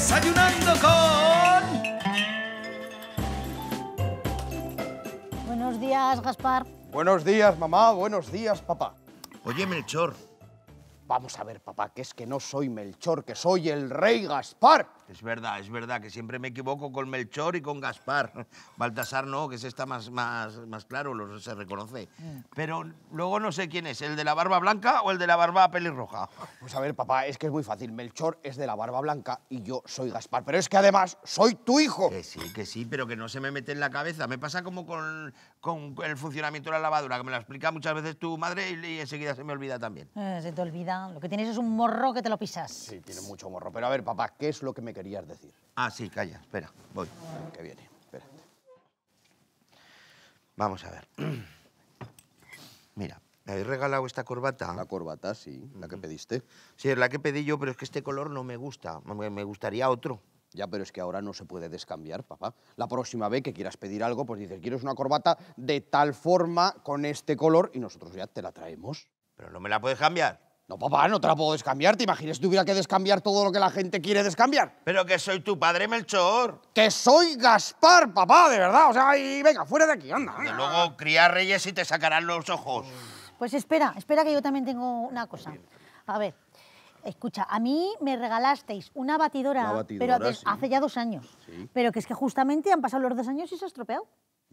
Desayunando con... Buenos días, Gaspar. Buenos días, mamá. Buenos días, papá. Oye, Melchor. Vamos a ver, papá, que es que no soy Melchor, que soy el rey Gaspar. Es verdad, es verdad, que siempre me equivoco con Melchor y con Gaspar. Baltasar no, que se está más, más, más claro, se reconoce. Mm. Pero luego no sé quién es, ¿el de la barba blanca o el de la barba pelirroja? Pues a ver, papá, es que es muy fácil. Melchor es de la barba blanca y yo soy Gaspar. Pero es que además soy tu hijo. Que sí, que sí, pero que no se me mete en la cabeza. Me pasa como con, con el funcionamiento de la lavadora, que me lo explica muchas veces tu madre y, enseguida se me olvida también. Eh, se te olvida. Lo que tienes es un morro que te lo pisas. Sí, tiene mucho morro. Pero a ver, papá, ¿qué es lo que me querías decir. Ah, sí, calla, espera, voy. Que viene, espérate. Vamos a ver. Mira, me habéis regalado esta corbata. La corbata, sí, la que pediste. Sí, es la que pedí yo, pero es que este color no me gusta. Me gustaría otro. Ya, pero es que ahora no se puede descambiar, papá. La próxima vez que quieras pedir algo, pues dices, quieres una corbata de tal forma, con este color, y nosotros ya te la traemos. Pero no me la puedes cambiar. No, papá, no te la puedo descambiar. ¿Te imaginas que tuviera que descambiar todo lo que la gente quiere descambiar? Pero que soy tu padre, Melchor. Que soy Gaspar, papá, de verdad. O sea, y venga, fuera de aquí, anda. De luego cría reyes y te sacarán los ojos. Pues espera, espera que yo también tengo una cosa. A ver, Escucha, a mí me regalasteis una batidora, pero hace, ya dos años. Pero que es que justamente han pasado los dos años y se ha estropeado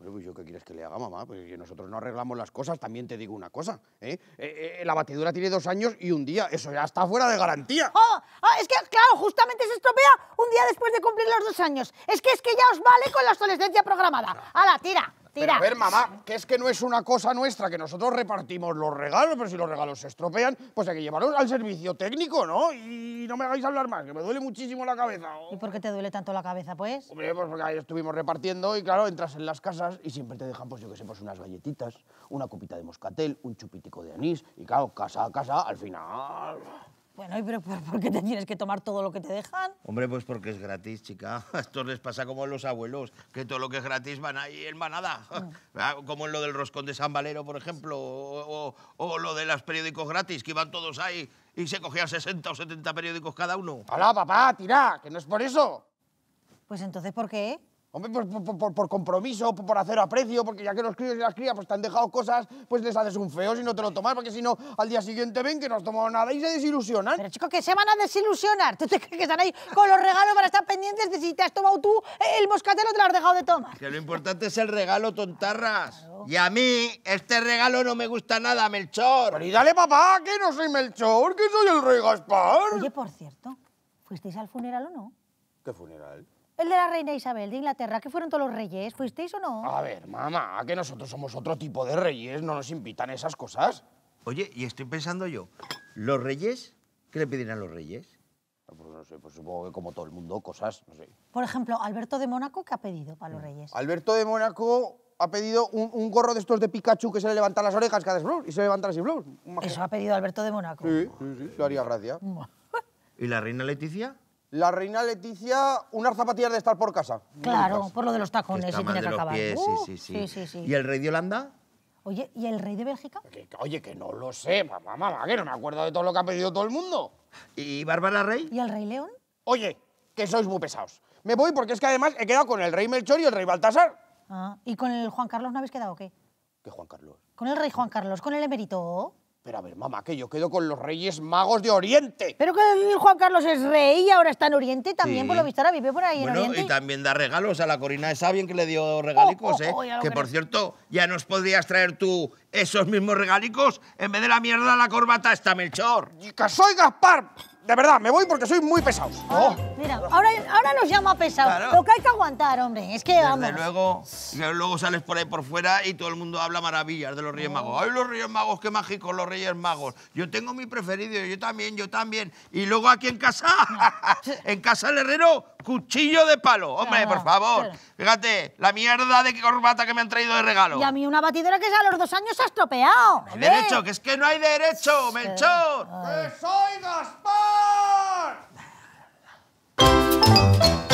pues yo qué quieres que le haga, mamá, pues nosotros no arreglamos las cosas, también te digo una cosa, ¿eh? Eh, eh, la batidora tiene dos años y un día, eso ya está fuera de garantía. Oh, oh, es que, claro, justamente se estropea un día después de cumplir los dos años. Es que es que ya os vale con la obsolescencia programada. A ah. la tira! Pero a ver, mamá, que es que no es una cosa nuestra, que nosotros repartimos los regalos, pero si los regalos se estropean, pues hay que llevarlos al servicio técnico, ¿no? Y no me hagáis hablar más, que me duele muchísimo la cabeza. ¿Y por qué te duele tanto la cabeza, pues? Hombre, pues porque ahí estuvimos repartiendo y claro, entras en las casas y siempre te dejan, pues yo que sé, pues unas galletitas, una copita de moscatel, un chupitico de anís y claro, casa a casa, al final... Bueno, pero ¿por qué te tienes que tomar todo lo que te dejan? Hombre, pues porque es gratis, chica. Esto les pasa como a los abuelos, que todo lo que es gratis van ahí en manada. Mm. Ah, como en lo del roscón de San Valero, por ejemplo, o, o lo de los periódicos gratis, que iban todos ahí y se cogían 60 o 70 periódicos cada uno. ¡Hala, papá, tira! ¡Que no es por eso! Pues entonces, ¿por qué? por, por, compromiso, por, hacer aprecio, porque ya que los críos y las crías pues, te han dejado cosas, pues les haces un feo si no te lo tomas, porque si no, al día siguiente ven que no has tomado nada y se desilusionan. Pero chicos, que se van a desilusionar. ¿Tú crees que están ahí con los regalos para estar pendientes de si te has tomado tú el moscatero o te lo has dejado de tomar? Que lo importante es el regalo, tontarras. Y a mí, este regalo no me gusta nada, Melchor. Pero y dale, papá, que no soy Melchor, que soy el rey Gaspar. Oye, por cierto, ¿fuisteis al funeral o no? ¿Qué funeral? El de la reina Isabel de Inglaterra, que fueron todos los reyes, ¿fuisteis o no? A ver, mamá, que nosotros somos otro tipo de reyes, no nos invitan esas cosas. Oye, y estoy pensando yo, ¿los reyes? ¿Qué le pedirán a los reyes? Ah, pues no sé, pues supongo que como todo el mundo, cosas, no sé. Por ejemplo, Alberto de Mónaco, ¿qué ha pedido para los reyes? Alberto de Mónaco ha pedido un, gorro de estos de Pikachu que se le levantan las orejas cada blue, y se levantan así, blue. Eso ha pedido Alberto de Mónaco. Sí, sí, sí, lo haría gracia. ¿Y la reina Leticia? la reina Leticia unas zapatillas de estar por casa. Claro, por lo de los tacones, y sí, sí, sí. ¿Y el rey de Holanda? Oye, ¿y el rey de Bélgica? oye, que no lo sé, mamá, mamá, que no me acuerdo de todo lo que ha pedido todo el mundo. ¿Y Bárbara Rey? ¿Y el rey león? Oye, que sois muy pesados. Me voy porque es que además he quedado con el rey Melchor y el rey Baltasar. Ah, ¿Y con el Juan Carlos no habéis quedado o qué? Que Juan Carlos. ¿Con el rey Juan Carlos? ¿Con el emérito. Pero a ver, mamá, que yo quedo con los reyes magos de Oriente. Pero que Juan Carlos es rey y ahora está en Oriente también, por lo visto, ahora vive por ahí en Oriente. y también da regalos a la Corina de Sabien, que le dio oh, regalicos, oh, oh, ¿eh? que, por cierto, ya nos podrías traer tú esos mismos regalicos en vez de la mierda la corbata está Melchor. Y que soy Gaspar. De verdad, me voy porque soy muy pesado. Mira, ahora, ahora nos llama pesado. Lo que hay que aguantar, hombre. Es que Desde vamos. luego, luego sales por ahí por fuera y todo el mundo habla maravillas de los Reyes Magos. ¡Ay, los Reyes Magos, qué mágicos los Reyes Magos! Yo tengo mi preferido, yo también, yo también. Y luego aquí en casa, en casa del herrero, cuchillo de palo. Hombre, por favor. Fíjate, la mierda de corbata que me han traído de regalo. Y a mí una batidora que a los dos años se ha estropeado. No derecho, que es que no hay derecho, Melchor. ¡Que soy Gaspar! Música